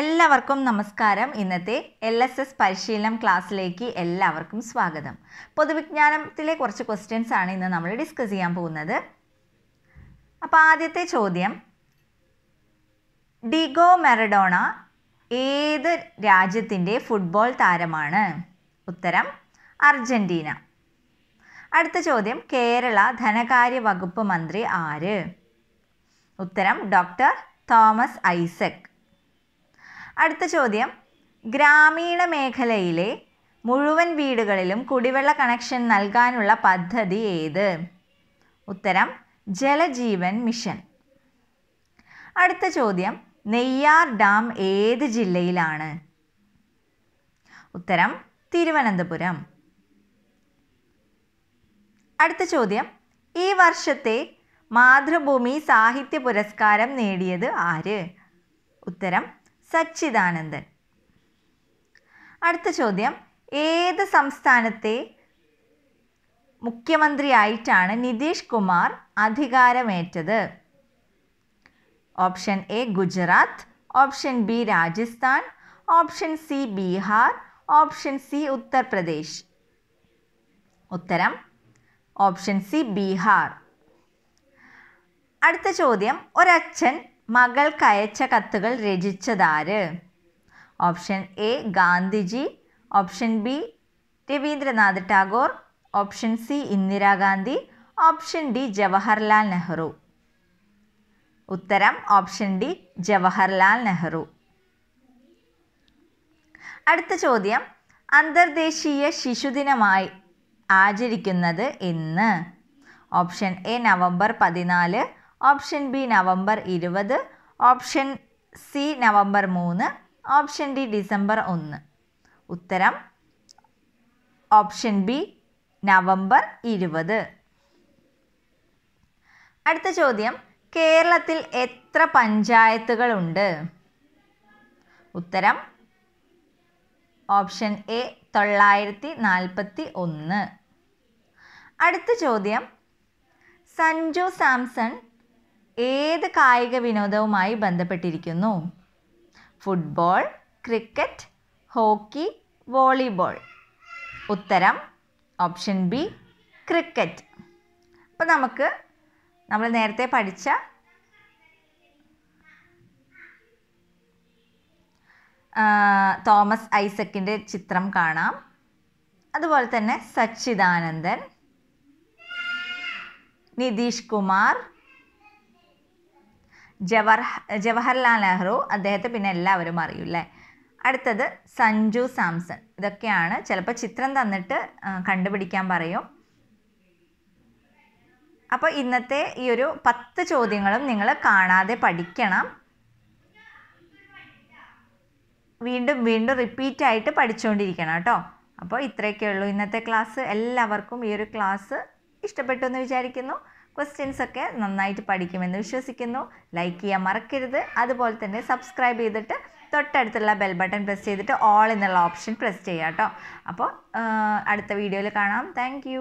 എല്ലാവർക്കും നമസ്കാരം ഇന്നത്തെ എൽ എസ് എസ് പരിശീലനം ക്ലാസ്സിലേക്ക് എല്ലാവർക്കും സ്വാഗതം പൊതുവിജ്ഞാനത്തിലെ കുറച്ച് ക്വസ്റ്റ്യൻസ് ആണ് ഇന്ന് നമ്മൾ ഡിസ്കസ് ചെയ്യാൻ പോകുന്നത് അപ്പോൾ ആദ്യത്തെ ചോദ്യം ഡിഗോ മെറഡോണ ഏത് രാജ്യത്തിൻ്റെ ഫുട്ബോൾ താരമാണ് ഉത്തരം അർജൻറ്റീന അടുത്ത ചോദ്യം കേരള ധനകാര്യ വകുപ്പ് മന്ത്രി ആര് ഉത്തരം ഡോക്ടർ തോമസ് ഐസക് അടുത്ത ചോദ്യം ഗ്രാമീണ മേഖലയിലെ മുഴുവൻ വീടുകളിലും കുടിവെള്ള കണക്ഷൻ നൽകാനുള്ള പദ്ധതി ഏത് ഉത്തരം ജലജീവൻ മിഷൻ അടുത്ത ചോദ്യം നെയ്യാർ ഡാം ഏത് ജില്ലയിലാണ് ഉത്തരം തിരുവനന്തപുരം അടുത്ത ചോദ്യം ഈ വർഷത്തെ മാതൃഭൂമി സാഹിത്യ പുരസ്കാരം നേടിയത് ആര് ഉത്തരം സച്ചിദാനന്ദൻ അടുത്ത ചോദ്യം ഏത് സംസ്ഥാനത്തെ മുഖ്യമന്ത്രിയായിട്ടാണ് നിതീഷ് കുമാർ അധികാരമേറ്റത് option A Gujarat option B Rajasthan option C Bihar option C Uttar Pradesh ഉത്തരം ഓപ്ഷൻ സി ബീഹാർ അടുത്ത ചോദ്യം ഒരച്ഛൻ അയച്ച കത്തുകൾ രചിച്ചതാര് option A Gandhiji option B Rabindranath Tagore option C Indira Gandhi option D Jawaharlal Nehru ഉത്തരം ഓപ്ഷൻ ഡി ജവഹർലാൽ നെഹ്റു അടുത്ത ചോദ്യം അന്തർദേശീയ ശിശുദിനമായി ആചരിക്കുന്നത് എന്ന് ഓപ്ഷൻ എ നവംബർ പതിനാല് ഓപ്ഷൻ ബി നവംബർ ഇരുപത് ഓപ്ഷൻ സി നവംബർ മൂന്ന് ഓപ്ഷൻ ഡി ഡിസംബർ ഒന്ന് ഉത്തരം ഓപ്ഷൻ ബി നവംബർ ഇരുപത് അടുത്ത ചോദ്യം കേരളത്തിൽ എത്ര പഞ്ചായത്തുകളുണ്ട് ഉത്തരം ഓപ്ഷൻ എ തൊള്ളായിരത്തി നാൽപ്പത്തി ഒന്ന് അടുത്ത ചോദ്യം സഞ്ജു സാംസൺ ഏത് കായിക വിനോദവുമായി ബന്ധപ്പെട്ടിരിക്കുന്നു ഫുട്ബോൾ ക്രിക്കറ്റ് ഹോക്കി വോളിബോൾ ഉത്തരം ഓപ്ഷൻ ബി ക്രിക്കറ്റ് അപ്പം നമുക്ക് നമ്മൾ നേരത്തെ പഠിച്ച തോമസ് ഐസക്കിൻ്റെ ചിത്രം കാണാം അതുപോലെ തന്നെ സച്ചിദാനന്ദൻ നിതീഷ് കുമാർ ജവഹർ ജവഹർലാൽ നെഹ്റു അദ്ദേഹത്തെ പിന്നെ എല്ലാവരും അറിയും അല്ലേ അടുത്തത് സഞ്ജു സാംസൺ ഇതൊക്കെയാണ് ചിലപ്പോൾ ചിത്രം തന്നിട്ട് കണ്ടുപിടിക്കാൻ പറയും അപ്പോൾ ഇന്നത്തെ ഈ ഒരു പത്ത് ചോദ്യങ്ങളും നിങ്ങൾ കാണാതെ പഠിക്കണം വീണ്ടും വീണ്ടും റിപ്പീറ്റ് ആയിട്ട് പഠിച്ചുകൊണ്ടിരിക്കണം കേട്ടോ അപ്പോൾ ഇത്രയൊക്കെ ഉള്ളൂ ഇന്നത്തെ ക്ലാസ് എല്ലാവർക്കും ഈ ഒരു ക്ലാസ് ഇഷ്ടപ്പെട്ടു എന്ന് വിചാരിക്കുന്നു ക്വസ്റ്റ്യൻസ് ഒക്കെ നന്നായിട്ട് പഠിക്കുമെന്ന് വിശ്വസിക്കുന്നു ലൈക്ക് ചെയ്യാൻ മറക്കരുത് അതുപോലെ തന്നെ സബ്സ്ക്രൈബ് ചെയ്തിട്ട് തൊട്ടടുത്തുള്ള ബെൽ ബട്ടൺ പ്രസ് ചെയ്തിട്ട് ഓൾ എന്നുള്ള ഓപ്ഷൻ പ്രസ് ചെയ്യാം കേട്ടോ അപ്പോൾ അടുത്ത വീഡിയോയിൽ കാണാം താങ്ക്